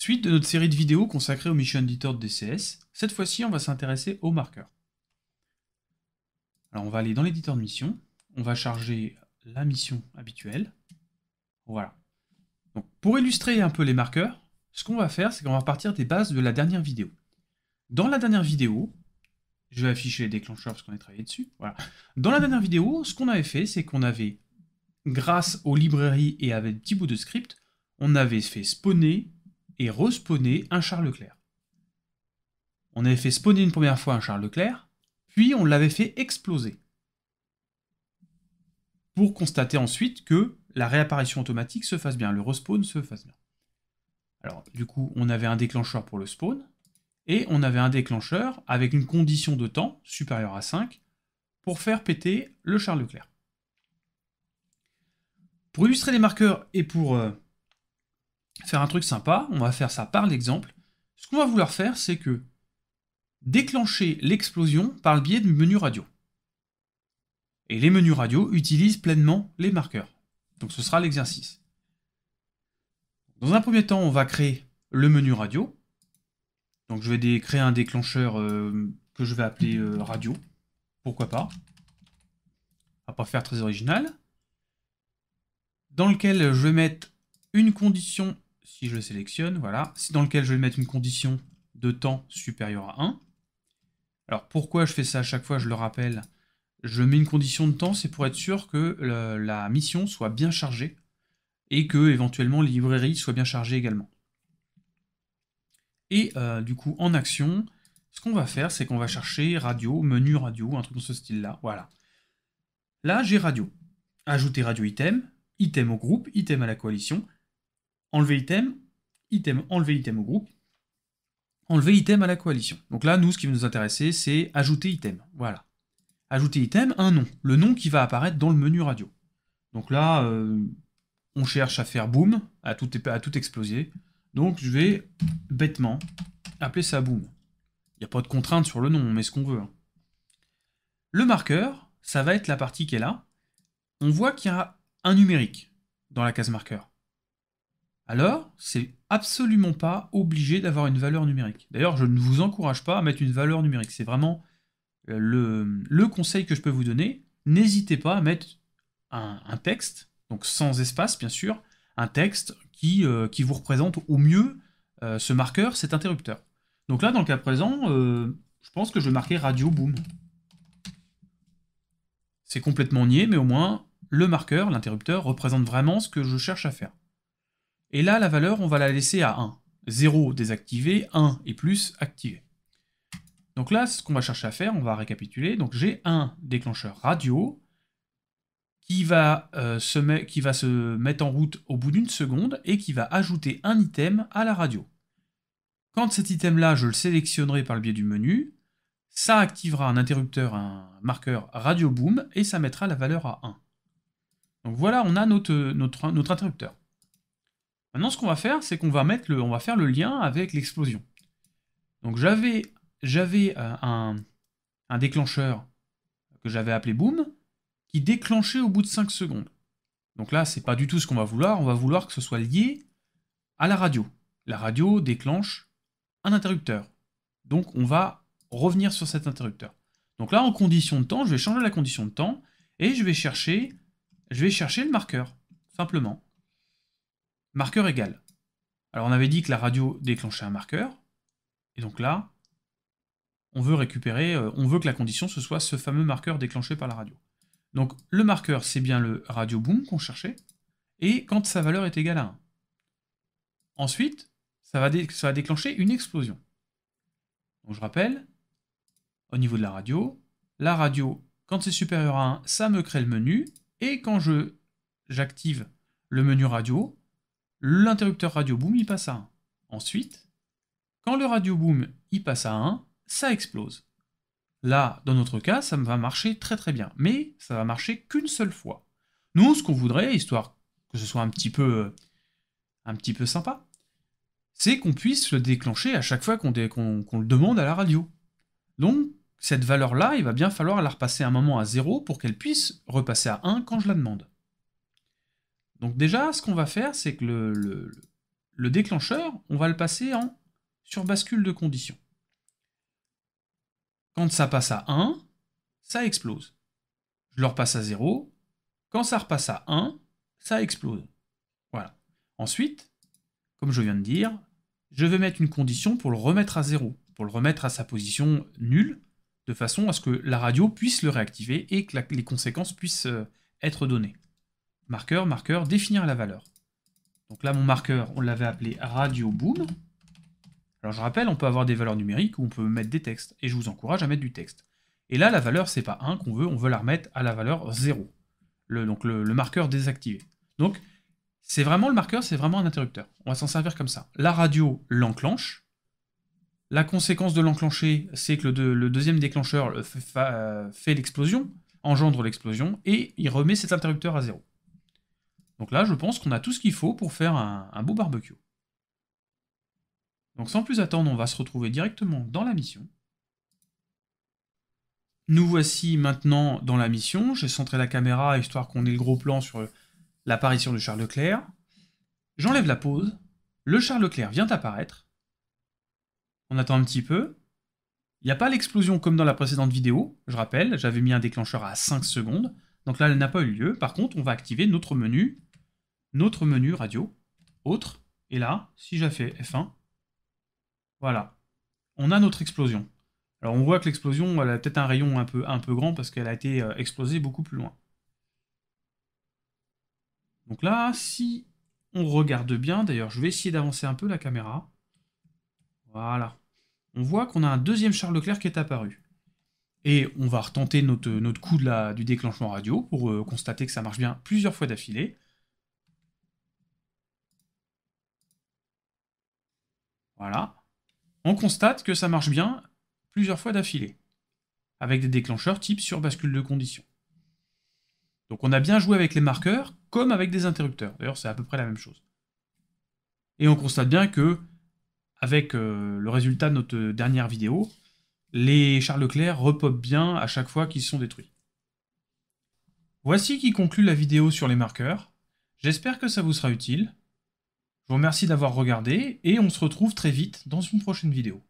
Suite de notre série de vidéos consacrées au Mission Editor de DCS, cette fois-ci on va s'intéresser aux marqueurs. Alors on va aller dans l'éditeur de mission, on va charger la mission habituelle. Voilà. Donc, pour illustrer un peu les marqueurs, ce qu'on va faire, c'est qu'on va partir des bases de la dernière vidéo. Dans la dernière vidéo, je vais afficher les déclencheurs parce qu'on a travaillé dessus. Voilà. Dans la dernière vidéo, ce qu'on avait fait, c'est qu'on avait, grâce aux librairies et avec des bouts de script, on avait fait spawner et respawner un Charles Leclerc. On avait fait spawner une première fois un Charles Leclerc, puis on l'avait fait exploser. Pour constater ensuite que la réapparition automatique se fasse bien, le respawn se fasse bien. Alors du coup, on avait un déclencheur pour le spawn, et on avait un déclencheur avec une condition de temps supérieure à 5 pour faire péter le Charles Leclerc. Pour illustrer les marqueurs et pour euh, faire un truc sympa, on va faire ça par l'exemple. Ce qu'on va vouloir faire, c'est que déclencher l'explosion par le biais du menu radio. Et les menus radio utilisent pleinement les marqueurs. Donc ce sera l'exercice. Dans un premier temps, on va créer le menu radio. Donc je vais créer un déclencheur euh, que je vais appeler euh, radio. Pourquoi pas à pas faire très original. Dans lequel je vais mettre une condition si je le sélectionne, voilà, c'est dans lequel je vais mettre une condition de temps supérieur à 1. Alors pourquoi je fais ça à chaque fois, je le rappelle, je mets une condition de temps, c'est pour être sûr que la mission soit bien chargée et que éventuellement les librairies soient bien chargées également. Et euh, du coup, en action, ce qu'on va faire, c'est qu'on va chercher radio, menu radio, un truc dans ce style-là, voilà. Là, j'ai radio. Ajouter radio item, item au groupe, item à la coalition, enlever item, item, enlever item au groupe, enlever item à la coalition. Donc là, nous, ce qui va nous intéresser, c'est ajouter item. Voilà. Ajouter item, un nom. Le nom qui va apparaître dans le menu radio. Donc là, euh, on cherche à faire boom, à tout, à tout exploser. Donc je vais bêtement appeler ça boom. Il n'y a pas de contrainte sur le nom, on met ce qu'on veut. Hein. Le marqueur, ça va être la partie qui est là. On voit qu'il y a un numérique dans la case marqueur alors c'est absolument pas obligé d'avoir une valeur numérique. D'ailleurs, je ne vous encourage pas à mettre une valeur numérique. C'est vraiment euh, le, conseil que je peux vous donner. N'hésitez pas à mettre un, texte, donc sans espace bien sûr, un texte qui, euh, qui vous représente au mieux euh, ce marqueur, cet interrupteur. Donc là, dans le cas présent, je pense que je vais marquer radio boom. C'est complètement nié, mais au moins, le marqueur, l'interrupteur, représente vraiment ce que je cherche à faire. Et là, la valeur, on va la laisser à 1. 0 désactivé, 1 et plus activé. Donc là, ce qu'on va chercher à faire, on va récapituler. Donc j'ai un déclencheur radio euh, qui va, se mettre en route au bout d'une seconde et qui va ajouter un item à la radio. Quand cet item-là, je le sélectionnerai par le biais du menu, ça activera un interrupteur, un marqueur radio boom et ça mettra la valeur à 1. Donc voilà, on a notre interrupteur. Maintenant, ce qu'on va faire, c'est qu'on va va faire le lien avec l'explosion. Donc j'avais euh, un, déclencheur que j'avais appelé boom qui déclenchait au bout de 5 secondes. Donc là, c'est pas du tout ce qu'on va vouloir, on va vouloir que ce soit lié à la radio. La radio déclenche un interrupteur. Donc on va revenir sur cet interrupteur. Donc là, en condition de temps, je vais changer la condition de temps et je vais chercher le marqueur, simplement marqueur égal. Alors on avait dit que la radio déclenchait un marqueur, et donc là, on veut récupérer, euh, on veut que la condition ce soit ce fameux marqueur déclenché par la radio. Donc le marqueur, c'est bien le radio boom qu'on cherchait, et quand sa valeur est égale à 1. Ensuite, ça va, déclencher une explosion. Donc je rappelle, au niveau de la radio, la radio, quand c'est supérieur à 1, ça me crée le menu, et quand j'active le menu radio, l'interrupteur radio boom il passe à 1. Ensuite, quand le radio boom y passe à 1, ça explose. Là, dans notre cas, ça va marcher très très bien, mais ça va marcher qu'une seule fois. Nous, ce qu'on voudrait, histoire que ce soit un petit peu, un petit peu sympa, c'est qu'on puisse le déclencher à chaque fois qu'on le demande à la radio. Donc, cette valeur-là, il va bien falloir la repasser un moment à 0 pour qu'elle puisse repasser à 1 quand je la demande. Donc déjà, ce qu'on va faire, c'est que le, déclencheur, on va le passer en sur bascule de condition. Quand ça passe à 1, ça explose. Je le repasse à 0. Quand ça repasse à 1, ça explose. Voilà. Ensuite, comme je viens de dire, je vais mettre une condition pour le remettre à 0, pour le remettre à sa position nulle, de façon à ce que la radio puisse le réactiver et que les conséquences puissent euh, être données. Marqueur, marqueur, définir la valeur. Donc là, mon marqueur, on l'avait appelé radio boom. Alors je rappelle, on peut avoir des valeurs numériques ou on peut mettre des textes, et je vous encourage à mettre du texte. Et là, la valeur, c'est pas 1 qu'on veut, on veut la remettre à la valeur 0. donc le, marqueur désactivé. Donc c'est vraiment le marqueur, c'est vraiment un interrupteur. On va s'en servir comme ça. La radio l'enclenche. La conséquence de l'enclencher, c'est que le, deuxième déclencheur euh, fait, euh, fait l'explosion, engendre l'explosion, et il remet cet interrupteur à 0. Donc là, je pense qu'on a tout ce qu'il faut pour faire un, beau barbecue. Donc sans plus attendre, on va se retrouver directement dans la mission. Nous voici maintenant dans la mission. J'ai centré la caméra histoire qu'on ait le gros plan sur l'apparition de Charles Leclerc. J'enlève la pause. Le Charles Leclerc vient apparaître. On attend un petit peu. Il n'y a pas l'explosion comme dans la précédente vidéo. Je rappelle, j'avais mis un déclencheur à 5 secondes. Donc là, elle n'a pas eu lieu. Par contre, on va activer notre menu notre menu radio, autre, et là, si j'ai fait F1, voilà, on a notre explosion. Alors on voit que l'explosion, elle a peut-être un rayon un peu, un peu grand parce qu'elle a été euh, explosée beaucoup plus loin. Donc là, si on regarde bien, d'ailleurs je vais essayer d'avancer un peu la caméra, voilà, on voit qu'on a un deuxième Charles Leclerc qui est apparu. Et on va retenter notre, coup de la, du déclenchement radio pour euh, constater que ça marche bien plusieurs fois d'affilée. Voilà. On constate que ça marche bien plusieurs fois d'affilée, avec des déclencheurs type sur bascule de condition. Donc on a bien joué avec les marqueurs comme avec des interrupteurs. D'ailleurs, c'est à peu près la même chose. Et on constate bien que, avec euh, le résultat de notre dernière vidéo, les Charles Leclerc repopent bien à chaque fois qu'ils sont détruits. Voici qui conclut la vidéo sur les marqueurs. J'espère que ça vous sera utile. Je vous remercie d'avoir regardé et on se retrouve très vite dans une prochaine vidéo.